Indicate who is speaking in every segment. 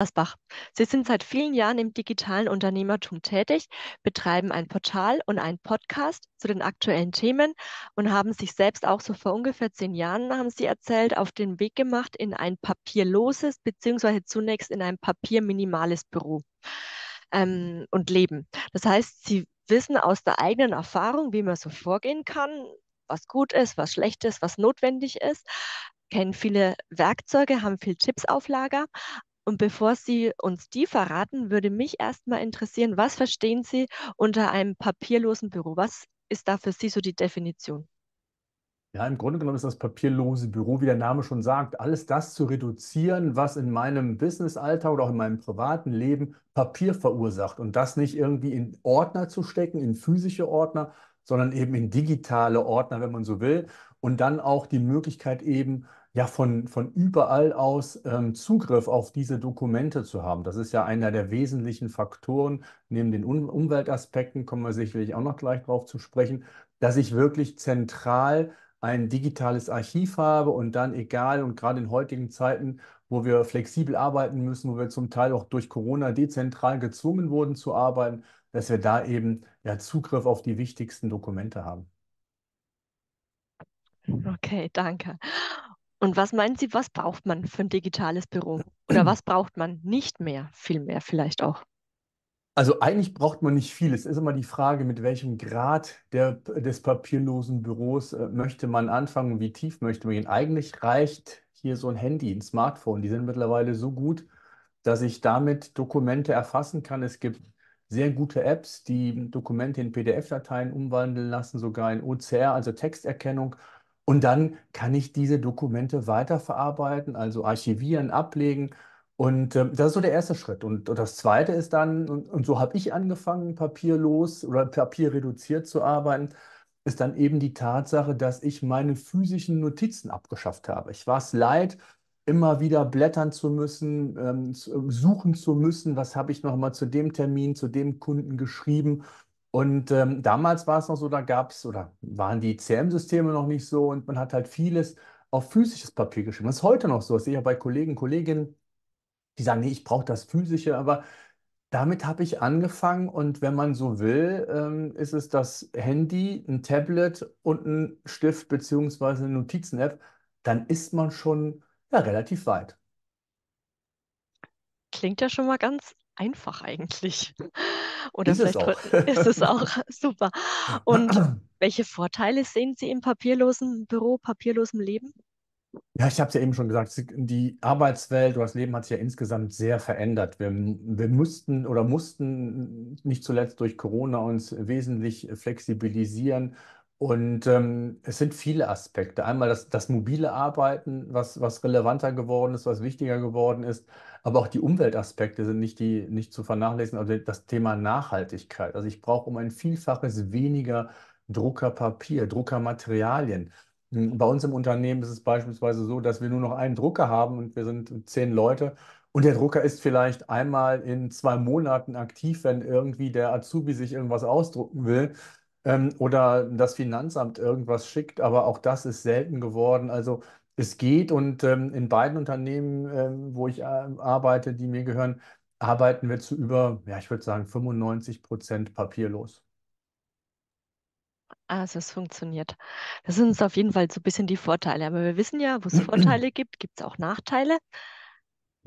Speaker 1: Asbach. Sie sind seit vielen Jahren im digitalen Unternehmertum tätig, betreiben ein Portal und einen Podcast zu den aktuellen Themen und haben sich selbst auch so vor ungefähr zehn Jahren, haben Sie erzählt, auf den Weg gemacht in ein papierloses beziehungsweise zunächst in ein papierminimales Büro ähm, und Leben. Das heißt, Sie wissen aus der eigenen Erfahrung, wie man so vorgehen kann, was gut ist, was schlecht ist, was notwendig ist kennen viele Werkzeuge, haben viel Tipps auf Lager, und bevor Sie uns die verraten, würde mich erstmal interessieren, was verstehen Sie unter einem papierlosen Büro? Was ist da für Sie so die Definition?
Speaker 2: Ja, im Grunde genommen ist das papierlose Büro, wie der Name schon sagt, alles das zu reduzieren, was in meinem Business-Alltag oder auch in meinem privaten Leben Papier verursacht und das nicht irgendwie in Ordner zu stecken, in physische Ordner, sondern eben in digitale Ordner, wenn man so will. Und dann auch die Möglichkeit eben ja, von, von überall aus ähm, Zugriff auf diese Dokumente zu haben. Das ist ja einer der wesentlichen Faktoren. Neben den um Umweltaspekten kommen wir sicherlich auch noch gleich drauf zu sprechen, dass ich wirklich zentral ein digitales Archiv habe und dann egal und gerade in heutigen Zeiten, wo wir flexibel arbeiten müssen, wo wir zum Teil auch durch Corona dezentral gezwungen wurden zu arbeiten, dass wir da eben ja, Zugriff auf die wichtigsten Dokumente haben.
Speaker 1: Okay, danke. Und was meinen Sie, was braucht man für ein digitales Büro? Oder was braucht man nicht mehr, viel mehr vielleicht auch?
Speaker 2: Also eigentlich braucht man nicht viel. Es ist immer die Frage, mit welchem Grad der, des papierlosen Büros äh, möchte man anfangen, und wie tief möchte man gehen. Eigentlich reicht hier so ein Handy, ein Smartphone. Die sind mittlerweile so gut, dass ich damit Dokumente erfassen kann. Es gibt sehr gute Apps, die Dokumente in PDF-Dateien umwandeln lassen, sogar in OCR, also Texterkennung. Und dann kann ich diese Dokumente weiterverarbeiten, also archivieren, ablegen. Und äh, das ist so der erste Schritt. Und, und das zweite ist dann, und, und so habe ich angefangen, papierlos oder papierreduziert zu arbeiten, ist dann eben die Tatsache, dass ich meine physischen Notizen abgeschafft habe. Ich war es leid, immer wieder blättern zu müssen, ähm, suchen zu müssen, was habe ich nochmal zu dem Termin, zu dem Kunden geschrieben und ähm, damals war es noch so, da gab es oder waren die CM-Systeme noch nicht so und man hat halt vieles auf physisches Papier geschrieben. Das ist heute noch so, das sehe ich ja bei Kollegen, Kolleginnen, die sagen, nee, ich brauche das physische, aber damit habe ich angefangen und wenn man so will, ähm, ist es das Handy, ein Tablet und ein Stift beziehungsweise eine Notizen-App, dann ist man schon ja, relativ weit.
Speaker 1: Klingt ja schon mal ganz einfach eigentlich. Oder ist vielleicht es auch. ist es auch super. Und welche Vorteile sehen Sie im papierlosen Büro, papierlosen Leben?
Speaker 2: Ja, ich habe es ja eben schon gesagt, die Arbeitswelt oder das Leben hat sich ja insgesamt sehr verändert. Wir, wir mussten oder mussten nicht zuletzt durch Corona uns wesentlich flexibilisieren und ähm, es sind viele Aspekte. Einmal das, das mobile Arbeiten, was, was relevanter geworden ist, was wichtiger geworden ist, aber auch die Umweltaspekte sind nicht, die, nicht zu vernachlässigen. Also das Thema Nachhaltigkeit. Also ich brauche um ein Vielfaches weniger Druckerpapier, Druckermaterialien. Hm, bei uns im Unternehmen ist es beispielsweise so, dass wir nur noch einen Drucker haben und wir sind zehn Leute. Und der Drucker ist vielleicht einmal in zwei Monaten aktiv, wenn irgendwie der Azubi sich irgendwas ausdrucken will ähm, oder das Finanzamt irgendwas schickt, aber auch das ist selten geworden. Also es geht und ähm, in beiden Unternehmen, ähm, wo ich äh, arbeite, die mir gehören, arbeiten wir zu über, ja, ich würde sagen, 95 Prozent papierlos.
Speaker 1: Also es funktioniert. Das sind uns auf jeden Fall so ein bisschen die Vorteile. Aber wir wissen ja, wo es Vorteile gibt, gibt es auch Nachteile.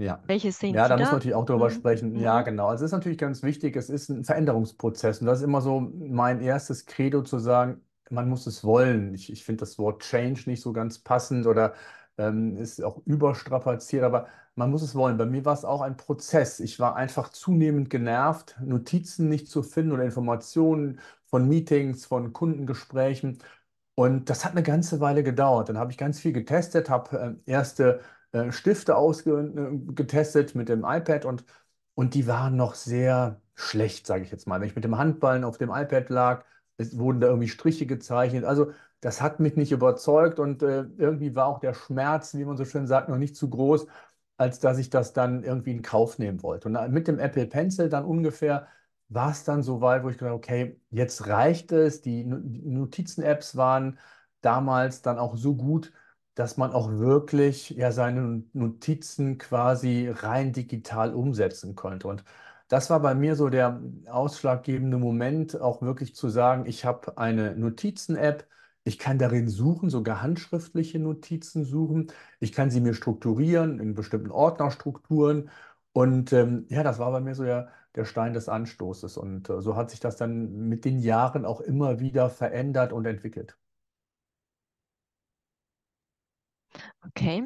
Speaker 1: Ja. Welche Szenen Ja, da müssen wir natürlich auch drüber Mhm.
Speaker 2: sprechen. Ja, mhm. genau. Also es ist natürlich ganz wichtig, es ist ein Veränderungsprozess. Und das ist immer so mein erstes Credo zu sagen, man muss es wollen. Ich, ich finde das Wort Change nicht so ganz passend oder ähm, ist auch überstrapaziert, aber man muss es wollen. Bei mir war es auch ein Prozess. Ich war einfach zunehmend genervt, Notizen nicht zu finden oder Informationen von Meetings, von Kundengesprächen. Und das hat eine ganze Weile gedauert. Dann habe ich ganz viel getestet, habe äh, erste äh, Stifte ausgetestet äh, mit dem iPad und, und die waren noch sehr schlecht, sage ich jetzt mal. Wenn ich mit dem Handballen auf dem iPad lag, es wurden da irgendwie Striche gezeichnet. Also das hat mich nicht überzeugt und äh, irgendwie war auch der Schmerz, wie man so schön sagt, noch nicht zu groß, als dass ich das dann irgendwie in Kauf nehmen wollte. Und äh, mit dem Apple Pencil dann ungefähr war es dann so weit, wo ich gedacht okay, jetzt reicht es. Die Notizen-Apps waren damals dann auch so gut, dass man auch wirklich ja seine Notizen quasi rein digital umsetzen konnte. Und das war bei mir so der ausschlaggebende Moment, auch wirklich zu sagen, ich habe eine Notizen-App, ich kann darin suchen, sogar handschriftliche Notizen suchen, ich kann sie mir strukturieren, in bestimmten Ordnerstrukturen. Und ähm, ja, das war bei mir so der, der Stein des Anstoßes. Und äh, so hat sich das dann mit den Jahren auch immer wieder verändert und entwickelt.
Speaker 1: Okay,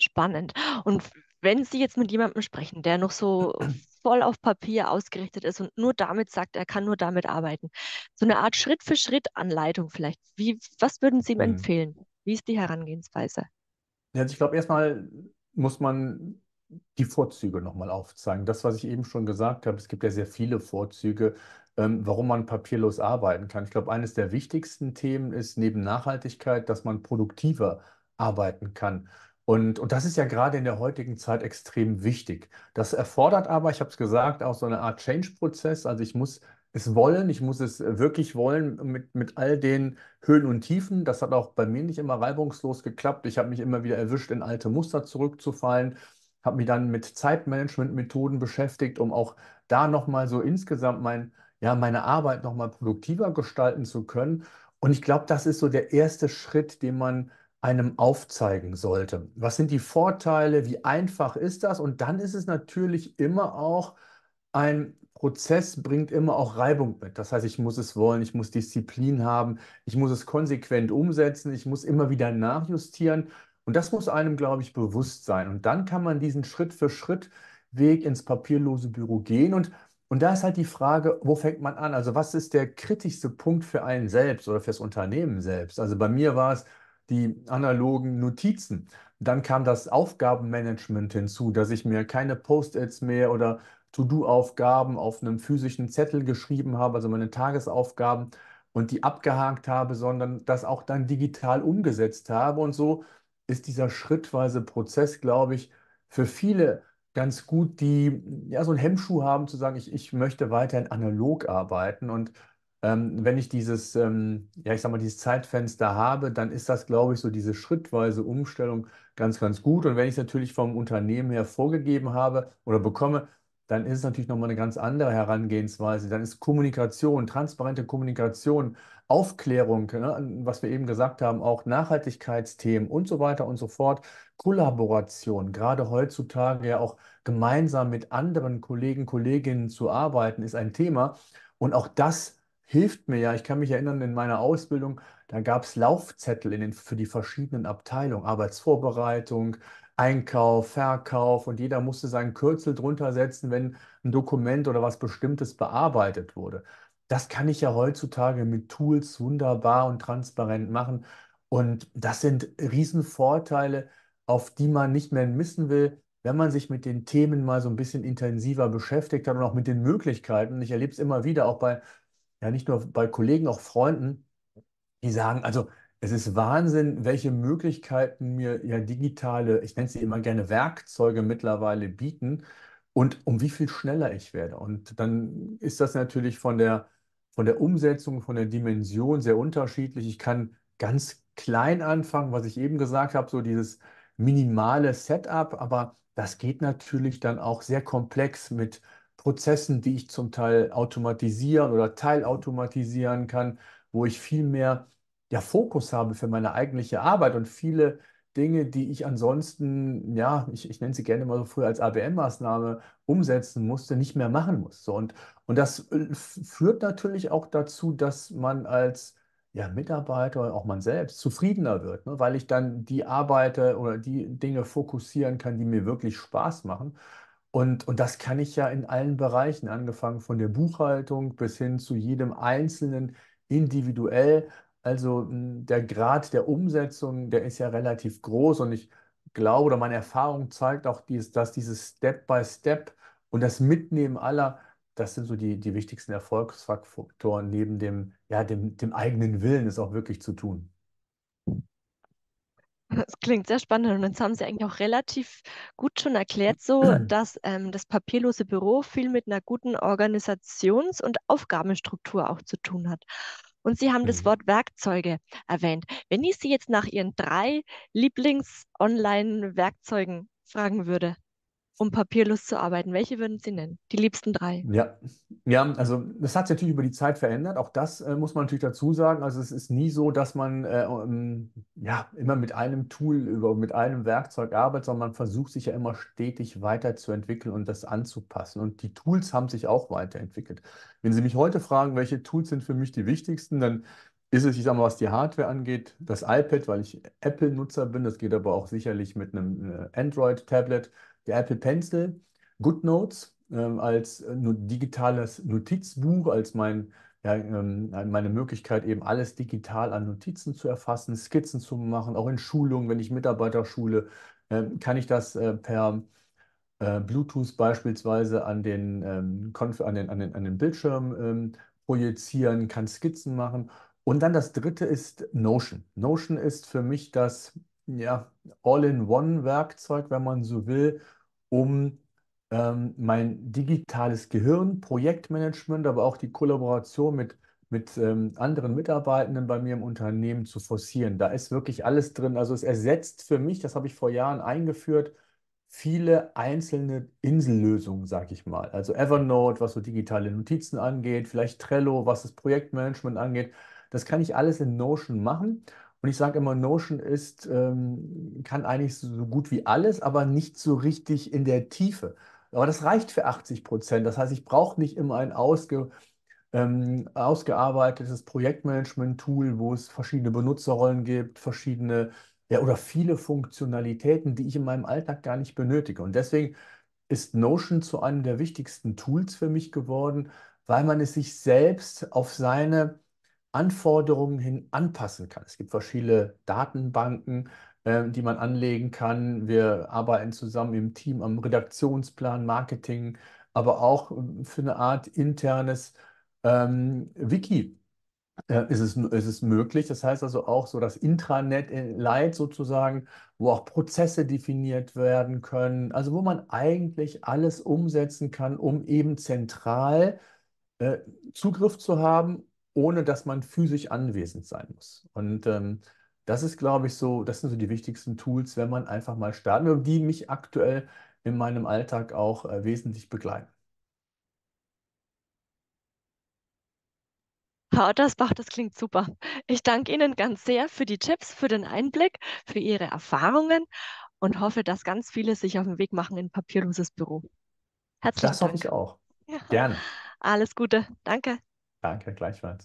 Speaker 1: spannend. Und wenn Sie jetzt mit jemandem sprechen, der noch so voll auf Papier ausgerichtet ist und nur damit sagt, er kann nur damit arbeiten, so eine Art Schritt-für-Schritt-Anleitung vielleicht, wie, was würden Sie ihm mhm. empfehlen? Wie ist die Herangehensweise?
Speaker 2: Ja, also ich glaube, erstmal muss man die Vorzüge nochmal aufzeigen. Das, was ich eben schon gesagt habe, es gibt ja sehr viele Vorzüge, ähm, warum man papierlos arbeiten kann. Ich glaube, eines der wichtigsten Themen ist neben Nachhaltigkeit, dass man produktiver arbeiten kann. Und, und das ist ja gerade in der heutigen Zeit extrem wichtig. Das erfordert aber, ich habe es gesagt, auch so eine Art Change-Prozess. Also ich muss es wollen, ich muss es wirklich wollen mit, mit all den Höhen und Tiefen. Das hat auch bei mir nicht immer reibungslos geklappt. Ich habe mich immer wieder erwischt, in alte Muster zurückzufallen, habe mich dann mit Zeitmanagement-Methoden beschäftigt, um auch da nochmal so insgesamt mein ja, meine Arbeit nochmal produktiver gestalten zu können. Und ich glaube, das ist so der erste Schritt, den man einem aufzeigen sollte. Was sind die Vorteile? Wie einfach ist das? Und dann ist es natürlich immer auch ein Prozess bringt immer auch Reibung mit. Das heißt, ich muss es wollen, ich muss Disziplin haben, ich muss es konsequent umsetzen, ich muss immer wieder nachjustieren. Und das muss einem, glaube ich, bewusst sein. Und dann kann man diesen Schritt für Schritt Weg ins papierlose Büro gehen. Und und da ist halt die Frage, wo fängt man an? Also was ist der kritischste Punkt für einen selbst oder fürs Unternehmen selbst? Also bei mir war es die analogen Notizen. Dann kam das Aufgabenmanagement hinzu, dass ich mir keine Post-its mehr oder To-Do-Aufgaben auf einem physischen Zettel geschrieben habe, also meine Tagesaufgaben und die abgehakt habe, sondern das auch dann digital umgesetzt habe. Und so ist dieser schrittweise Prozess, glaube ich, für viele ganz gut, die ja so einen Hemmschuh haben, zu sagen, ich, ich möchte weiterhin analog arbeiten. Und ähm, wenn ich dieses, ähm, ja, ich sag mal, dieses Zeitfenster habe, dann ist das, glaube ich, so diese schrittweise Umstellung ganz, ganz gut. Und wenn ich es natürlich vom Unternehmen her vorgegeben habe oder bekomme, dann ist es natürlich nochmal eine ganz andere Herangehensweise. Dann ist Kommunikation, transparente Kommunikation Aufklärung, ne, was wir eben gesagt haben, auch Nachhaltigkeitsthemen und so weiter und so fort, Kollaboration, gerade heutzutage ja auch gemeinsam mit anderen Kollegen, Kolleginnen zu arbeiten, ist ein Thema. Und auch das hilft mir ja. Ich kann mich erinnern, in meiner Ausbildung, da gab es Laufzettel den, für die verschiedenen Abteilungen, Arbeitsvorbereitung, Einkauf, Verkauf und jeder musste seinen Kürzel drunter setzen, wenn ein Dokument oder was Bestimmtes bearbeitet wurde. Das kann ich ja heutzutage mit Tools wunderbar und transparent machen. Und das sind Riesenvorteile, auf die man nicht mehr missen will, wenn man sich mit den Themen mal so ein bisschen intensiver beschäftigt hat und auch mit den Möglichkeiten. Ich erlebe es immer wieder, auch bei, ja, nicht nur bei Kollegen, auch Freunden, die sagen, also es ist Wahnsinn, welche Möglichkeiten mir ja digitale, ich nenne sie immer gerne Werkzeuge mittlerweile bieten und um wie viel schneller ich werde. Und dann ist das natürlich von der von der Umsetzung, von der Dimension sehr unterschiedlich. Ich kann ganz klein anfangen, was ich eben gesagt habe, so dieses minimale Setup, aber das geht natürlich dann auch sehr komplex mit Prozessen, die ich zum Teil automatisieren oder teilautomatisieren kann, wo ich viel mehr ja, Fokus habe für meine eigentliche Arbeit und viele Dinge, die ich ansonsten, ja, ich, ich nenne sie gerne mal so früher als ABM-Maßnahme umsetzen musste, nicht mehr machen muss. So, und, und das äh, führt natürlich auch dazu, dass man als ja, Mitarbeiter und auch man selbst zufriedener wird, ne? weil ich dann die Arbeit oder die Dinge fokussieren kann, die mir wirklich Spaß machen. Und, und das kann ich ja in allen Bereichen, angefangen von der Buchhaltung bis hin zu jedem Einzelnen individuell also hm, der Grad der Umsetzung, der ist ja relativ groß und ich glaube oder meine Erfahrung zeigt auch, dies, dass dieses Step-by-Step Step und das Mitnehmen aller, das sind so die, die wichtigsten Erfolgsfaktoren neben dem, ja, dem, dem eigenen Willen, es auch wirklich zu tun.
Speaker 1: Das klingt sehr spannend und jetzt haben Sie eigentlich auch relativ gut schon erklärt, so dass ähm, das papierlose Büro viel mit einer guten Organisations- und Aufgabenstruktur auch zu tun hat. Und Sie haben das mhm. Wort Werkzeuge erwähnt. Wenn ich Sie jetzt nach Ihren drei Lieblings-Online-Werkzeugen fragen würde, um papierlos zu arbeiten, welche würden Sie nennen? Die liebsten drei.
Speaker 2: Ja, ja, also das hat sich natürlich über die Zeit verändert. Auch das äh, muss man natürlich dazu sagen. Also es ist nie so, dass man äh, ähm, ja immer mit einem Tool über mit einem Werkzeug arbeitet, sondern man versucht sich ja immer stetig weiterzuentwickeln und das anzupassen. Und die Tools haben sich auch weiterentwickelt. Wenn Sie mich heute fragen, welche Tools sind für mich die wichtigsten, dann ist es, ich sage mal, was die Hardware angeht, das iPad, weil ich Apple-Nutzer bin. Das geht aber auch sicherlich mit einem äh, Android-Tablet, der Apple Pencil, GoodNotes ähm, als äh, digitales Notizbuch, als mein, ja, ähm, äh, meine Möglichkeit, eben alles digital an Notizen zu erfassen, Skizzen zu machen, auch in Schulungen, wenn ich Mitarbeiter schule, ähm, kann ich das äh, per Bluetooth beispielsweise an den, an den, an den, an den Bildschirm projizieren, kann Skizzen machen. Und dann das dritte ist Notion. Notion ist für mich das ja, All-in-One-Werkzeug, wenn man so will, um ähm, mein digitales Gehirn, Projektmanagement, aber auch die Kollaboration mit, mit ähm, anderen Mitarbeitenden bei mir im Unternehmen zu forcieren. Da ist wirklich alles drin. Also es ersetzt für mich, das habe ich vor Jahren eingeführt, viele einzelne Insellösungen, sage ich mal. Also Evernote, was so digitale Notizen angeht, vielleicht Trello, was das Projektmanagement angeht. Das kann ich alles in Notion machen. Und ich sage immer, Notion ist, ähm, kann eigentlich so gut wie alles, aber nicht so richtig in der Tiefe. Aber das reicht für 80 Prozent. Das heißt, ich brauche nicht immer ein ausge, ähm, ausgearbeitetes Projektmanagement-Tool, wo es verschiedene Benutzerrollen gibt, verschiedene ja, oder viele Funktionalitäten, die ich in meinem Alltag gar nicht benötige. Und deswegen ist Notion zu einem der wichtigsten Tools für mich geworden, weil man es sich selbst auf seine Anforderungen hin anpassen kann. Es gibt verschiedene Datenbanken, äh, die man anlegen kann. Wir arbeiten zusammen im Team am Redaktionsplan, Marketing, aber auch ähm, für eine Art internes ähm, Wiki äh, ist es, ist es möglich. Das heißt also auch so das Intranet äh, Light sozusagen, wo auch Prozesse definiert werden können, also wo man eigentlich alles umsetzen kann, um eben zentral äh, Zugriff zu haben, ohne dass man physisch anwesend sein muss. Und ähm, das ist, glaube ich, so, das sind so die wichtigsten Tools, wenn man einfach mal starten will, die mich aktuell in meinem Alltag auch äh, wesentlich begleiten.
Speaker 1: Frau Ottersbach, das klingt super. Ich danke Ihnen ganz sehr für die Tipps, für den Einblick, für Ihre Erfahrungen und hoffe, dass ganz viele sich auf den Weg machen in ein papierloses Büro. Herzlichen
Speaker 2: das Dank. Das hoffe ich auch. Ja. Gerne.
Speaker 1: Alles Gute. Danke.
Speaker 2: Danke, gleichfalls.